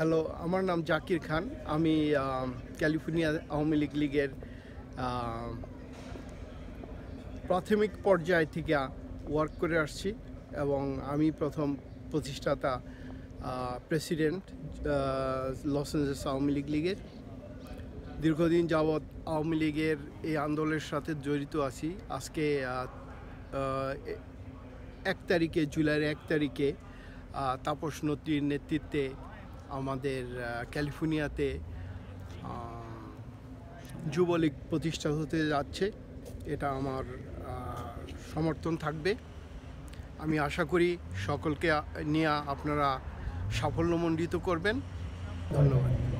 hello আমার নাম জাকির খান আমি ক্যালিফোর্নিয়া আওয়ামী লীগ লীগের প্রাথমিক পর্যায় থেকে ওয়ার্ক করে আসছি এবং আমি প্রথম প্রতিষ্ঠাতা president Los Angeles Awami League লীগের দীর্ঘদিন যাবৎ আওয়ামী লীগের এই আন্দোলনের সাথে জড়িত আছি আজকে এক তারিখে জুলাইয়ের এক তারিখে তাপস নদীর নেতৃত্বে আমাদের ক্যালিফোর্নিয়াতে যুবলীগ প্রতিষ্ঠা হতে যাচ্ছে এটা আমার সমর্থন থাকবে আমি আশা করি সকলকে নিয়ে আপনারা সাফল্যমণ্ডিত করবেন ধন্যবাদ